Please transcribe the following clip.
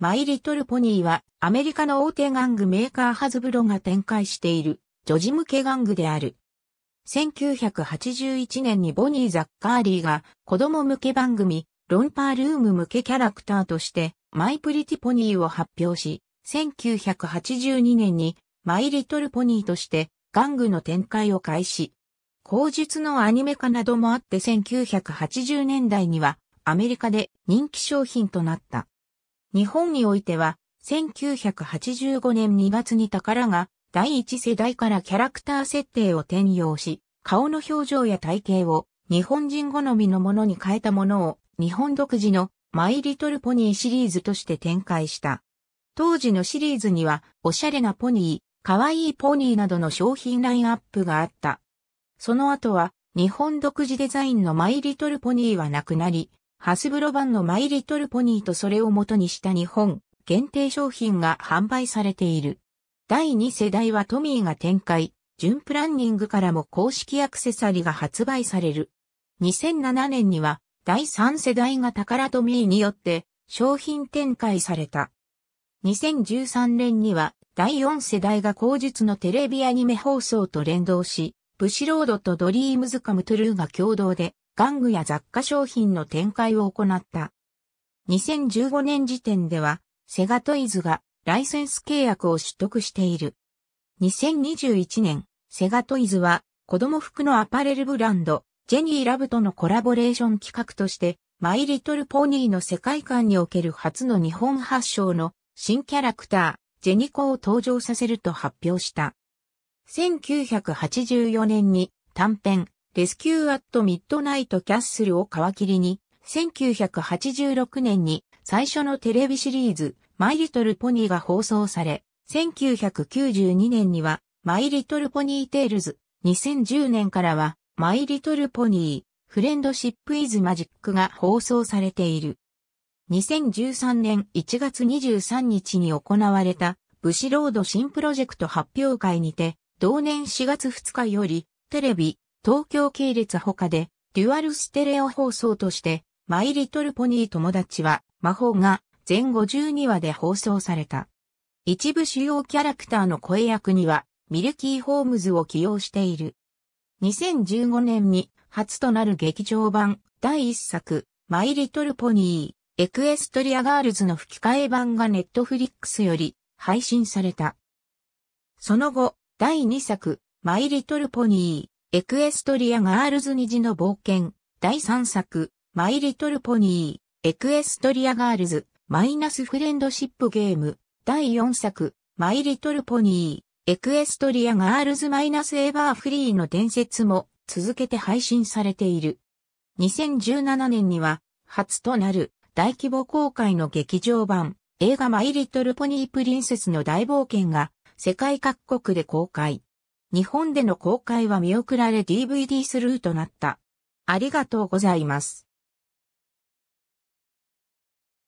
マイリトルポニーはアメリカの大手玩具メーカーハズブロが展開している女児向け玩具である。1981年にボニー・ザッカーリーが子供向け番組ロンパールーム向けキャラクターとしてマイプリティポニーを発表し、1982年にマイリトルポニーとして玩具の展開を開始。口述のアニメ化などもあって1980年代にはアメリカで人気商品となった。日本においては、1985年2月に宝が第一世代からキャラクター設定を転用し、顔の表情や体型を日本人好みのものに変えたものを日本独自のマイリトルポニーシリーズとして展開した。当時のシリーズにはおしゃれなポニー、可愛いポニーなどの商品ラインアップがあった。その後は日本独自デザインのマイリトルポニーはなくなり、ハスブロ版のマイリトルポニーとそれを元にした日本限定商品が販売されている。第2世代はトミーが展開、純プランニングからも公式アクセサリーが発売される。2007年には第3世代が宝トミーによって商品展開された。2013年には第4世代が口述のテレビアニメ放送と連動し、ブシロードとドリームズカムトゥルーが共同で玩具や雑貨商品の展開を行った。2015年時点では、セガトイズがライセンス契約を取得している。2021年、セガトイズは子供服のアパレルブランド、ジェニーラブとのコラボレーション企画として、マイリトルポニーの世界観における初の日本発祥の新キャラクター、ジェニコを登場させると発表した。1984年に短編、レスキューアットミッドナイトキャッスルを皮切りに、1986年に最初のテレビシリーズ、マイリトルポニーが放送され、1992年には、マイリトルポニーテールズ、2010年からは、マイリトルポニー、フレンドシップイズマジックが放送されている。2013年1月23日に行われた、ブシロード新プロジェクト発表会にて、同年4月2日より、テレビ、東京系列他で、デュアルステレオ放送として、マイリトルポニー友達は、魔法が、全52話で放送された。一部主要キャラクターの声役には、ミルキー・ホームズを起用している。2015年に、初となる劇場版、第1作、マイリトルポニー、エクエストリアガールズの吹き替え版がネットフリックスより、配信された。その後、第2作、マイリトルポニー、エクエストリアガールズ虹の冒険、第3作、マイリトルポニー、エクエストリアガールズ、マイナスフレンドシップゲーム、第4作、マイリトルポニー、エクエストリアガールズマイナスエバーフリーの伝説も続けて配信されている。2017年には、初となる大規模公開の劇場版、映画マイリトルポニープリンセスの大冒険が世界各国で公開。日本での公開は見送られ DVD スルーとなった。ありがとうございます。